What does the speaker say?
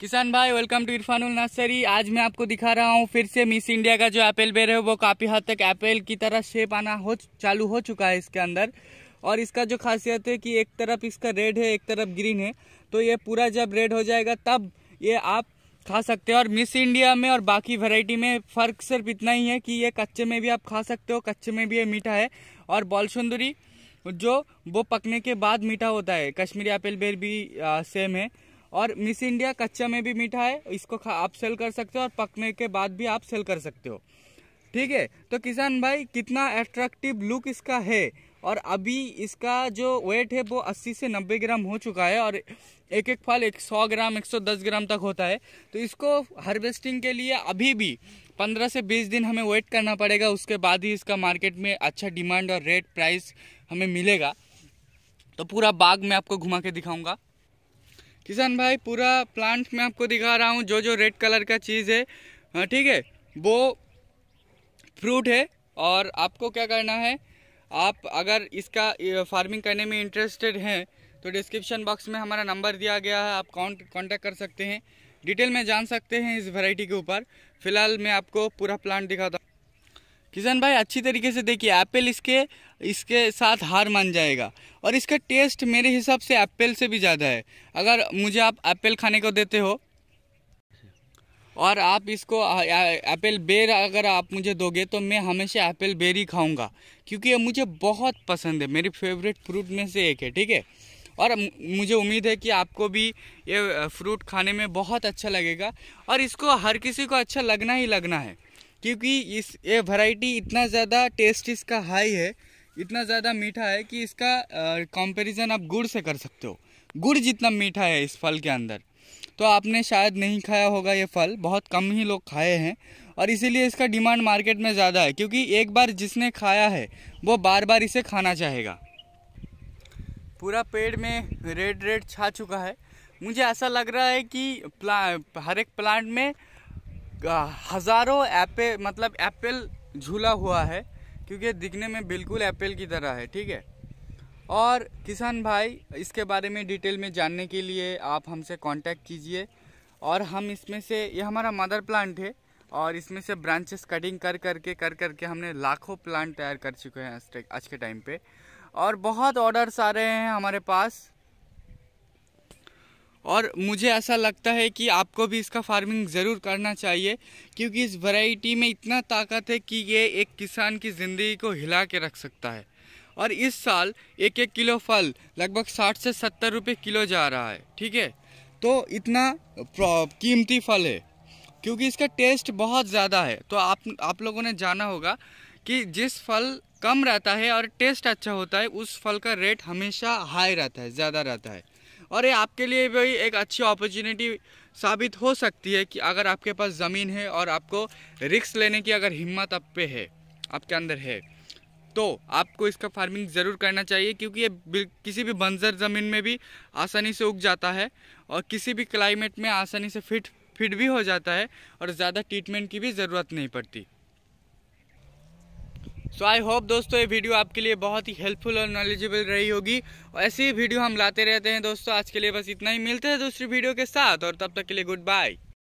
किसान भाई welcome to इरफानुल nursery आज मैं आपको दिखा रहा हूँ फिर से मिस इंडिया का जो एप्पल बेर है वो काफ़ी हद तक एप्पल की तरह शेप आना हो चालू हो चुका है इसके अंदर और इसका जो खासियत है कि एक तरफ इसका रेड है एक तरफ ग्रीन है तो ये पूरा जब रेड हो जाएगा तब ये आप खा सकते हो और मिस इंडिया में और बाकी वेराइटी में फ़र्क सिर्फ इतना ही है कि ये कच्चे में भी आप खा सकते हो कच्चे में भी ये मीठा है और बॉलसुंदरी जो वो पकने के बाद मीठा होता है कश्मीरी एप्पल बेर भी सेम है और मिस इंडिया कच्चा में भी मीठा है इसको आप सेल कर सकते हो और पकने के बाद भी आप सेल कर सकते हो ठीक है तो किसान भाई कितना एट्रैक्टिव लुक इसका है और अभी इसका जो वेट है वो 80 से 90 ग्राम हो चुका है और एक एक फल एक 100 ग्राम 110 ग्राम तक होता है तो इसको हार्वेस्टिंग के लिए अभी भी 15 से 20 दिन हमें वेट करना पड़ेगा उसके बाद ही इसका मार्केट में अच्छा डिमांड और रेट प्राइस हमें मिलेगा तो पूरा बाग मैं आपको घुमा के दिखाऊँगा किसान भाई पूरा प्लांट में आपको दिखा रहा हूँ जो जो रेड कलर का चीज़ है हाँ ठीक है वो फ्रूट है और आपको क्या करना है आप अगर इसका फार्मिंग करने में इंटरेस्टेड हैं तो डिस्क्रिप्शन बॉक्स में हमारा नंबर दिया गया है आप कॉन्ट कॉन्टैक्ट कर सकते हैं डिटेल में जान सकते हैं इस वैरायटी के ऊपर फिलहाल मैं आपको पूरा प्लांट दिखाता हूँ किसान भाई अच्छी तरीके से देखिए एप्पल इसके इसके साथ हार मान जाएगा और इसका टेस्ट मेरे हिसाब से एप्पल से भी ज़्यादा है अगर मुझे आप एप्पल खाने को देते हो और आप इसको एप्पल बेर अगर आप मुझे दोगे तो मैं हमेशा एप्पल बेर ही खाऊँगा क्योंकि ये मुझे बहुत पसंद है मेरी फेवरेट फ्रूट में से एक है ठीक है और मुझे उम्मीद है कि आपको भी ये फ्रूट खाने में बहुत अच्छा लगेगा और इसको हर किसी को अच्छा लगना ही लगना है क्योंकि इस ये वैरायटी इतना ज़्यादा टेस्ट इसका हाई है इतना ज़्यादा मीठा है कि इसका कंपैरिजन आप गुड़ से कर सकते हो गुड़ जितना मीठा है इस फल के अंदर तो आपने शायद नहीं खाया होगा ये फल बहुत कम ही लोग खाए हैं और इसीलिए इसका डिमांड मार्केट में ज़्यादा है क्योंकि एक बार जिसने खाया है वो बार बार इसे खाना चाहेगा पूरा पेड़ में रेड रेड छा चुका है मुझे ऐसा लग रहा है कि प्ला हर एक प्लांट में हज़ारों एप्पे मतलब एप्पल झूला हुआ है क्योंकि दिखने में बिल्कुल एप्पल की तरह है ठीक है और किसान भाई इसके बारे में डिटेल में जानने के लिए आप हमसे कांटेक्ट कीजिए और हम इसमें से ये हमारा मदर प्लांट है और इसमें से ब्रांचेस कटिंग कर करके कर करके हमने लाखों प्लांट तैयार कर चुके हैं आज के टाइम पे और बहुत ऑर्डर्स आ रहे हैं हमारे पास और मुझे ऐसा लगता है कि आपको भी इसका फार्मिंग ज़रूर करना चाहिए क्योंकि इस वैरायटी में इतना ताकत है कि ये एक किसान की ज़िंदगी को हिला के रख सकता है और इस साल एक एक किलो फल लगभग साठ से सत्तर रुपये किलो जा रहा है ठीक है तो इतना कीमती फल है क्योंकि इसका टेस्ट बहुत ज़्यादा है तो आप आप लोगों ने जाना होगा कि जिस फल कम रहता है और टेस्ट अच्छा होता है उस फल का रेट हमेशा हाई रहता है ज़्यादा रहता है और ये आपके लिए भी एक अच्छी अपॉर्चुनिटी साबित हो सकती है कि अगर आपके पास ज़मीन है और आपको रिक्स लेने की अगर हिम्मत आप पे है आपके अंदर है तो आपको इसका फार्मिंग ज़रूर करना चाहिए क्योंकि ये किसी भी बंजर ज़मीन में भी आसानी से उग जाता है और किसी भी क्लाइमेट में आसानी से फिट फिट भी हो जाता है और ज़्यादा ट्रीटमेंट की भी ज़रूरत नहीं पड़ती सो आई होप दोस्तों ये वीडियो आपके लिए बहुत ही हेल्पफुल और नॉलेजेबल रही होगी और ऐसे ही वीडियो हम लाते रहते हैं दोस्तों आज के लिए बस इतना ही मिलते हैं दूसरी वीडियो के साथ और तब तक के लिए गुड बाय